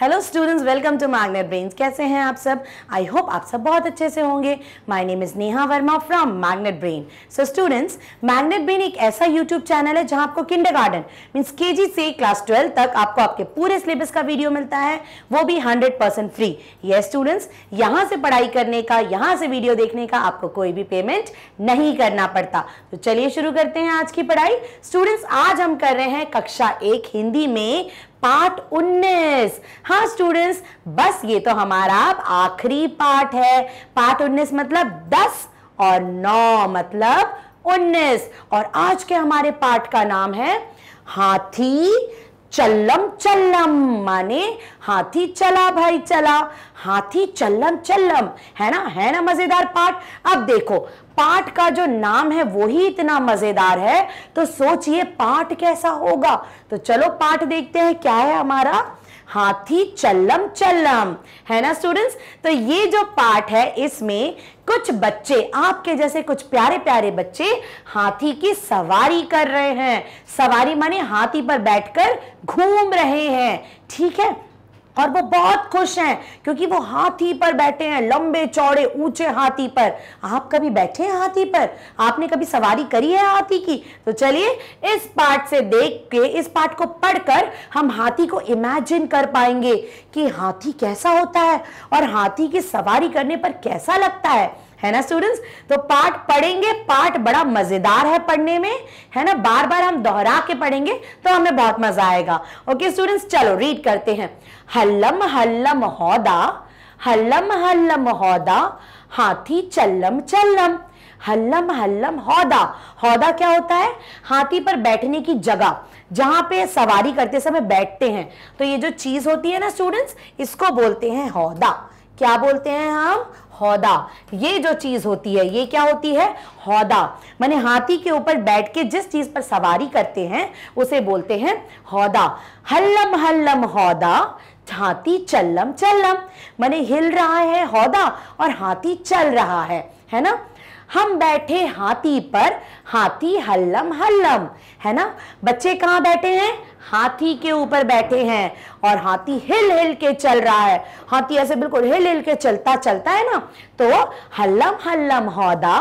hello students welcome to Magnet Brains कैसे हैं आप सब आई होप आप सब बहुत अच्छे से होंगे my name is Neha Verma from Magnet Brain so students Magnet Brain एक ऐसा यूट्यूब चैनल है जहां आपको किंडर गार्डन मीन्स के से क्लास ट्वेल्व तक आपको आपके पूरे सिलेबस का वीडियो मिलता है वो भी हंड्रेड परसेंट फ्री ये स्टूडेंट्स यहाँ से पढ़ाई करने का यहाँ से वीडियो देखने का आपको कोई भी पेमेंट नहीं करना पड़ता तो चलिए शुरू करते हैं आज की पढ़ाई स्टूडेंट्स आज हम कर रहे हैं कक्षा एक हिंदी में पार्ट 19 हाँ स्टूडेंट्स बस ये तो हमारा आखिरी पार्ट है पार्ट 19 मतलब 10 और 9 मतलब 19 और आज के हमारे पार्ट का नाम है हाथी चल्लम चल्लम माने हाथी चला भाई चला हाथी चल्लम चल्लम है ना है ना मजेदार पाठ अब देखो पाठ का जो नाम है वो ही इतना मजेदार है तो सोचिए पाठ कैसा होगा तो चलो पाठ देखते हैं क्या है हमारा हाथी चल्लम चल्लम है ना स्टूडेंट्स तो ये जो पार्ट है इसमें कुछ बच्चे आपके जैसे कुछ प्यारे प्यारे बच्चे हाथी की सवारी कर रहे हैं सवारी माने हाथी पर बैठकर घूम रहे हैं ठीक है और वो बहुत खुश हैं क्योंकि वो हाथी पर बैठे हैं लंबे चौड़े ऊंचे हाथी पर आप कभी बैठे हैं हाथी पर आपने कभी सवारी करी है हाथी की तो चलिए इस पार्ट से देख के इस पार्ट को पढ़कर हम हाथी को इमेजिन कर पाएंगे कि हाथी कैसा होता है और हाथी की सवारी करने पर कैसा लगता है है ना स्टूडेंट्स तो पाठ पढ़ेंगे पाठ बड़ा मजेदार है पढ़ने में है ना बार बार हम दोहरा के पढ़ेंगे तो हमें बहुत मजा आएगा ओके स्टूडेंट्स चलो रीड करते हैं हल्लम हल्लम हौदा हल्लम हल्लम हौदा हाथी चल्लम चल्लम हल्लम हल्लम हौदा हौदा क्या होता है हाथी पर बैठने की जगह जहां पे सवारी करते समय बैठते हैं तो ये जो चीज होती है ना स्टूडेंट्स इसको बोलते हैं हौदा क्या बोलते हैं हम हौदा ये जो चीज होती है ये क्या होती है हौदा माने हाथी के ऊपर बैठ के जिस चीज पर सवारी करते हैं उसे बोलते हैं हौदा हल्लम हल्लम हौदा हाथी चल्लम चल्लम माने हिल रहा है हौदा और हाथी चल रहा है है ना हम बैठे हाथी पर हाथी हल्लम हल्लम है ना बच्चे कहाँ बैठे हैं हाथी के ऊपर बैठे हैं और हाथी हिल हिल के चल रहा है हाथी ऐसे बिल्कुल हिल हिल के चलता चलता है ना तो हल्लम हल्लम हौदा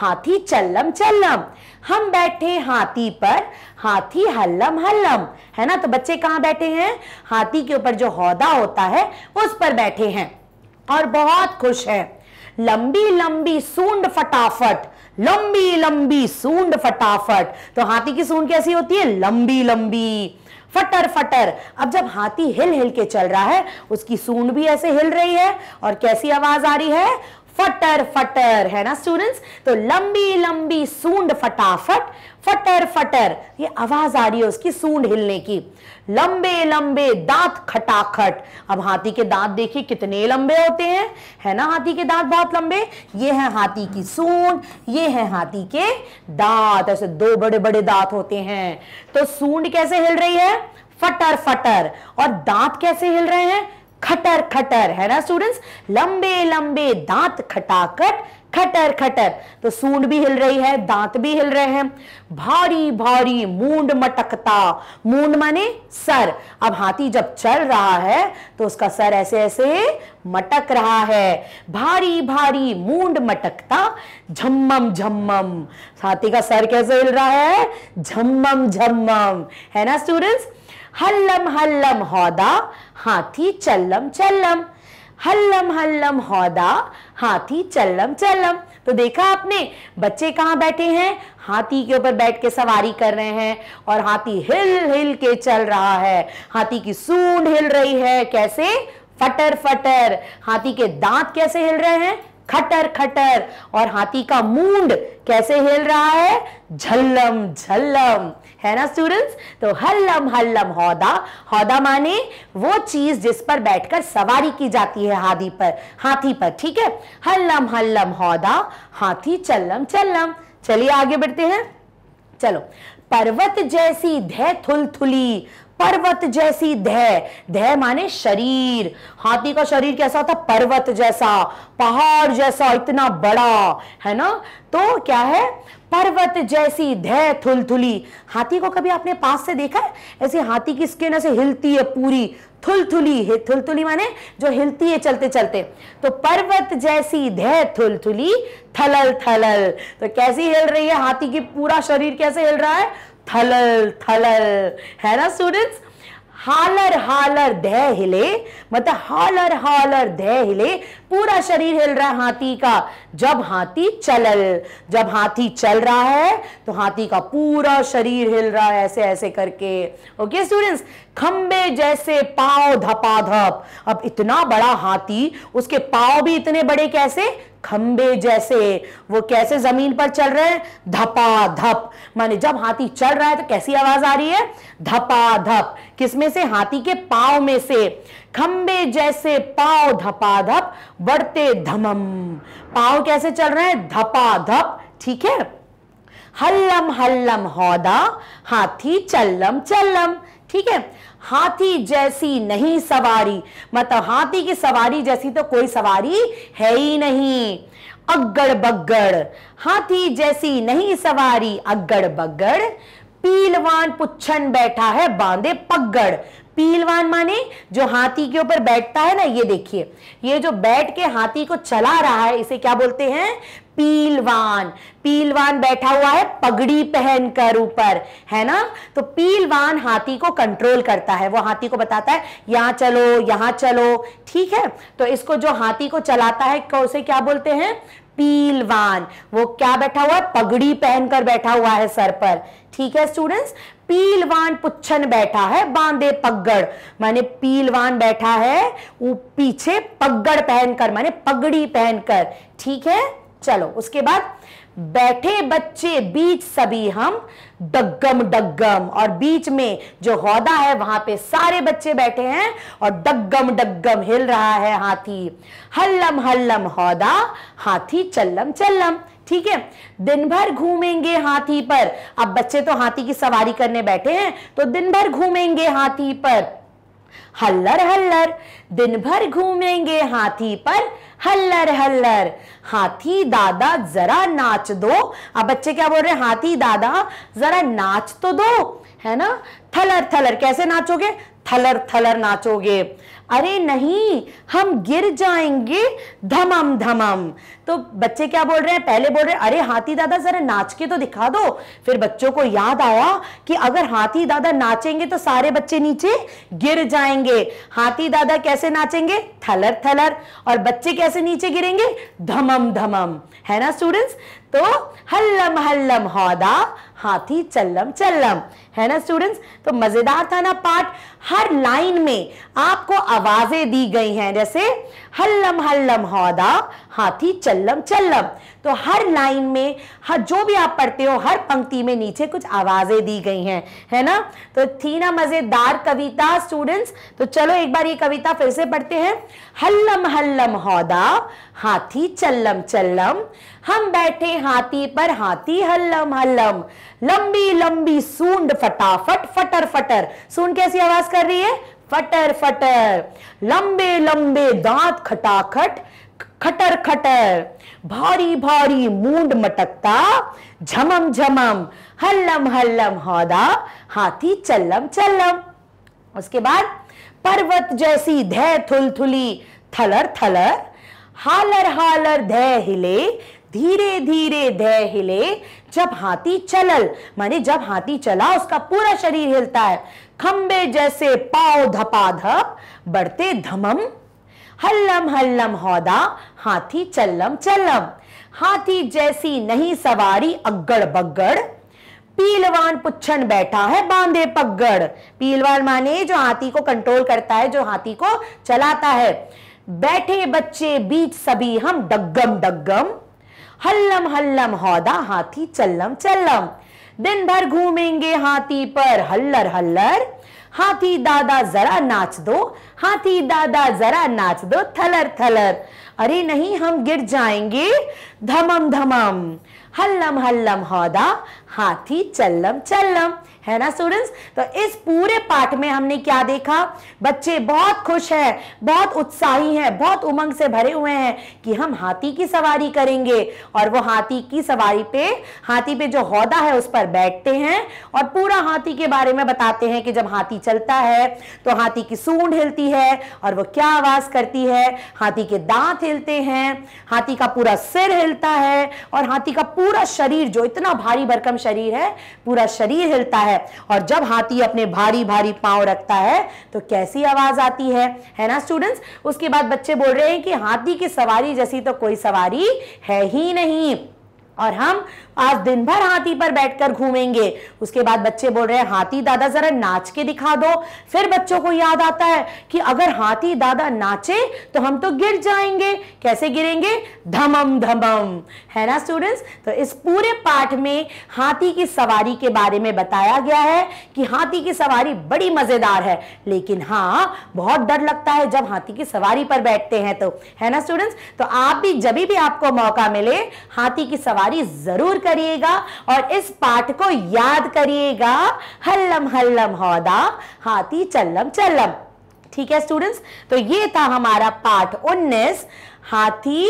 हाथी चल्लम चल्लम हम बैठे हाथी पर हाथी हल्लम हल्लम है ना तो बच्चे कहाँ बैठे हैं हाथी के ऊपर जो हौदा होता है उस पर बैठे हैं और बहुत खुश है लंबी लंबी सूंड फटाफट लंबी लंबी सूंड फटाफट तो हाथी की सूंड कैसी होती है लंबी लंबी फटर फटर अब जब हाथी हिल हिल के चल रहा है उसकी सूंड भी ऐसे हिल रही है और कैसी आवाज आ रही है फटर फटर है ना स्टूडेंट्स तो लंबी लंबी सूंड फटाफट फटर फटर ये आवाज आ रही है उसकी सूंड हिलने की लंबे लंबे दांत खटाखट अब हाथी के दांत देखिए कितने लंबे होते हैं है ना हाथी के दांत बहुत लंबे ये है हाथी की सूंड ये है हाथी के दांत ऐसे दो बड़े बड़े दांत होते हैं तो सूंड कैसे हिल रही है फटर फटर और दांत कैसे हिल रहे हैं खटर खटर है ना स्टूडेंट्स लंबे लंबे दांत खटाखट खटर खटर तो सूंड भी हिल रही है दांत भी हिल रहे हैं भारी भारी मूंड मटकता मूंड माने सर अब हाथी जब चल रहा है तो उसका सर ऐसे ऐसे मटक रहा है भारी भारी मूंड मटकता झम्मम झम्मम हाथी का सर कैसे हिल रहा है झम्मम झम्मम है ना स्टूडेंट्स हल्लम हल्लम हौदा हाथी चल्लम चल्लम हल्लम हल्लम हौदा हाथी चल्लम चल्लम तो देखा आपने बच्चे कहाँ बैठे हैं हाथी के ऊपर बैठ के सवारी कर रहे हैं और हाथी हिल हिल के चल रहा है हाथी की सूंड हिल रही है कैसे फटर फटर हाथी के दांत कैसे हिल रहे हैं खटर खटर और हाथी का मूंड कैसे हिल रहा है झल्लम झल्लम है ना स्टूडेंट्स तो हल्लम हल्लम हौदा हौदा माने वो चीज जिस पर बैठकर सवारी की जाती है हाथी पर हाथी पर ठीक है हल्लम हल्लम हौदा हाथी चल्लम चल्लम चलिए आगे बढ़ते हैं चलो पर्वत जैसी धै थुल थुली पर्वत जैसी धय धय माने शरीर हाथी का शरीर कैसा होता पर्वत जैसा पहाड़ जैसा इतना बड़ा है ना तो क्या है पर्वत जैसी धय थुलथुली हाथी को कभी आपने पास से देखा है ऐसे हाथी की स्किन ऐसे हिलती है पूरी थुलथुली थुलथुली माने जो हिलती है चलते चलते तो पर्वत जैसी धय थुलथुली थलल थलल तो कैसी हिल रही है हाथी की पूरा शरीर कैसे हिल रहा है थलल थलल है ना स्टूडेंट्स हालर हालर दे हिले मतलब हालर हालर दे हिले पूरा शरीर हिल रहा है हाथी का जब हाथी चलल जब हाथी चल रहा है तो हाथी का पूरा शरीर हिल रहा है ऐसे ऐसे करके ओके स्टूडेंट्स खंबे जैसे पाव धपा धप अब इतना बड़ा हाथी उसके पाव भी इतने बड़े कैसे खंबे जैसे वो कैसे जमीन पर चल रहे हैं धपा धप माने जब हाथी चल रहा है तो कैसी आवाज आ रही है धपा धप किसमें से हाथी के पाव में से खंबे जैसे पाव धपाधप बढ़ते धमम पाव कैसे चल रहे हैं धपाधप ठीक है हल्लम हल्लम हौदा हाथी चल्लम चल्लम ठीक है हाथी जैसी नहीं सवारी मतलब हाथी की सवारी जैसी तो कोई सवारी है ही नहीं अग्गड़ बग्गड़ हाथी जैसी नहीं सवारी अग्गड़ बग्गड़ पीलवान पुच्छन बैठा है बांधे पगड़ पीलवान माने जो हाथी के ऊपर बैठता है ना ये देखिए ये जो बैठ के हाथी को चला रहा है इसे क्या बोलते हैं पीलवान पीलवान बैठा हुआ है पगड़ी पहनकर ऊपर है ना तो पीलवान हाथी को कंट्रोल करता है वो हाथी को बताता है यहां चलो यहां चलो ठीक है तो इसको जो हाथी को चलाता है उसे क्या बोलते हैं पीलवान वो क्या बैठा हुआ है पगड़ी पहनकर बैठा हुआ है सर पर ठीक है स्टूडेंट्स पीलवान पुच्छन बैठा है बांधे पगड़ माने पीलवान बैठा है वो पीछे पगड़ पहनकर माने पगड़ी पहनकर ठीक है चलो उसके बाद बैठे बच्चे बीच सभी हम डगम डगम और बीच में जो हौदा है वहां पे सारे बच्चे बैठे हैं और डगम डगम हिल रहा है हाथी हल्लम हल्लम हौदा हाथी चल्लम चल्लम ठीक है दिन भर घूमेंगे हाथी पर अब बच्चे तो हाथी की सवारी करने बैठे हैं तो दिन भर घूमेंगे हाथी पर हल्लर हल्लर दिन भर घूमेंगे हाथी पर हल्लर हल्लर हाथी दादा जरा नाच दो अब बच्चे क्या बोल रहे हैं हाथी दादा जरा नाच तो दो है ना थलर थलर कैसे नाचोगे थलर थलर नाचोगे अरे नहीं हम गिर जाएंगे धमम धमम तो बच्चे क्या बोल रहे हैं पहले बोल रहे हैं अरे हाथी दादा जरा नाच के तो दिखा दो फिर बच्चों को याद आया कि अगर हाथी दादा नाचेंगे तो सारे बच्चे नीचे गिर जाएंगे हाथी दादा कैसे नाचेंगे थलर थलर और बच्चे कैसे नीचे गिरेंगे धमम धमम है ना स्टूडेंट्स तो हल्लम हल्लम हौदा हाथी चल्लम चल्लम है ना स्टूडेंट्स तो मजेदार था ना पार्ट हर लाइन में आपको आवाजें दी गई हैं जैसे हल्लम हल्लम हौदा हाथी चल्लम चल्लम तो हर लाइन में हर जो भी आप पढ़ते हो हर पंक्ति में नीचे कुछ आवाजें दी गई हैं है ना तो थी ना मजेदार कविता स्टूडेंट्स तो चलो एक बार ये कविता फिर से पढ़ते हैं हल्लम हल्लम हौदा हाथी चल्लम चल्लम हम बैठे हाथी पर हाथी हल्लम हल्लम लंबी लंबी सूंड फटाफट फटर फटर सूंड कैसी आवाज कर रही है फटर फटर लंबे लंबे दांत खटाखट खटर खटर भारी भारी मूंड मटकता झमम झमम हल्लम हल्लम हौदा हाथी चल्लम चल्लम उसके बाद पर्वत जैसी धै थुल थुली थलर थलर हालर हालर धै हिले धीरे धीरे धय हिले जब हाथी चलल माने जब हाथी चला उसका पूरा शरीर हिलता है खंबे जैसे पाव धपाधप बढ़ते धमम हल्लम हल्लम हौदा हाथी चल्लम चल्लम हाथी जैसी नहीं सवारी अग्गड़ बग्गड़ पीलवान पुच्छन बैठा है बांधे पगड़ पीलवान माने जो हाथी को कंट्रोल करता है जो हाथी को चलाता है बैठे बच्चे बीच सभी हम डगम डगम हल्लम हल्लम हौदा हाथी चल्लम चल्लम दिन भर घूमेंगे हाथी पर हल्लर हल्लर हाथी दादा जरा नाच दो हाथी दादा जरा नाच दो थलर थलर अरे नहीं हम गिर जाएंगे धमम धमम हल्लम हल्लम हौदा हाथी चल्लम चल्लम है ना स्टूडेंट्स तो इस पूरे पाठ में हमने क्या देखा बच्चे बहुत खुश है बहुत उत्साही है बहुत उमंग से भरे हुए हैं कि हम हाथी की सवारी करेंगे और वो हाथी की सवारी पे हाथी पे जो हौदा है उस पर बैठते हैं और पूरा हाथी के बारे में बताते हैं कि जब हाथी चलता है तो हाथी की सूंड हिलती है और वो क्या आवाज करती है हाथी के दांत हिलते हैं हाथी का पूरा सिर हिलता है और हाथी का पूरा शरीर जो इतना भारी भरकम शरीर है पूरा शरीर हिलता है है और जब हाथी अपने भारी भारी पांव रखता है तो कैसी आवाज आती है है ना स्टूडेंट्स उसके बाद बच्चे बोल रहे हैं कि हाथी की सवारी जैसी तो कोई सवारी है ही नहीं और हम आज दिन भर हाथी पर बैठकर घूमेंगे उसके बाद बच्चे बोल रहे हैं हाथी दादा जरा नाच के दिखा दो फिर बच्चों को याद आता है कि अगर हाथी दादा नाचे तो हम तो गिर जाएंगे कैसे गिरेंगे धमम धमम है ना स्टूडेंट्स तो इस पूरे पाठ में हाथी की सवारी के बारे में बताया गया है कि हाथी की सवारी बड़ी मजेदार है लेकिन हाँ बहुत डर लगता है जब हाथी की सवारी पर बैठते हैं तो है ना स्टूडेंट्स तो आप भी जब भी आपको मौका मिले हाथी की सवारी जरूर करिएगा और इस पाठ को याद करिएगा हल्लम हल्लम हौदा हाथी चल्लम चल्लम ठीक है स्टूडेंट्स तो ये था हमारा पाठ 19 हाथी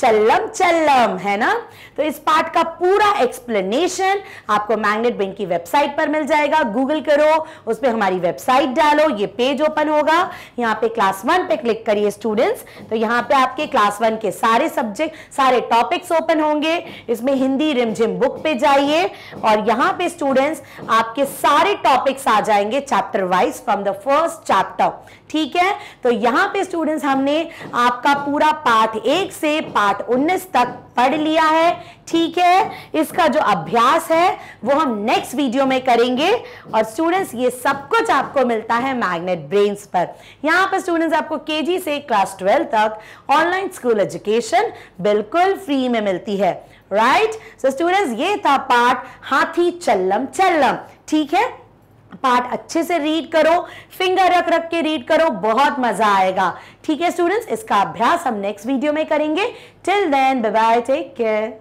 चल्लम चल्लम है ना तो इस पार्ट का पूरा एक्सप्लेनेशन आपको मैग्नेट बैंक की वेबसाइट पर मिल जाएगा गूगल करो उस पर हमारी वेबसाइट डालो ये पेज ओपन होगा यहाँ पे क्लास वन पे क्लिक करिए स्टूडेंट्स तो यहाँ पे आपके क्लास वन के सारे सब्जेक्ट सारे टॉपिक्स ओपन होंगे इसमें हिंदी रिमझिम बुक पे जाइए और यहाँ पे स्टूडेंट्स आपके सारे टॉपिक्स आ जाएंगे chapter wise from the first chapter ठीक है तो यहाँ पे स्टूडेंट्स हमने आपका पूरा पार्ट एक से पार्ट पाठ 19 तक पढ़ लिया है ठीक है इसका जो अभ्यास है वो हम नेक्स्ट वीडियो में करेंगे और स्टूडेंट्स ये सब कुछ आपको मिलता है मैग्नेट ब्रेन्स पर यहाँ पर स्टूडेंट्स आपको केजी से क्लास ट्वेल्व तक ऑनलाइन स्कूल एजुकेशन बिल्कुल फ्री में मिलती है राइट सो स्टूडेंट्स ये था पार्ट हाथी चल्लम चल्लम ठीक है पार्ट अच्छे से रीड करो फिंगर रख रख के रीड करो बहुत मजा आएगा ठीक है स्टूडेंट्स इसका अभ्यास हम नेक्स्ट वीडियो में करेंगे till then bye bye take care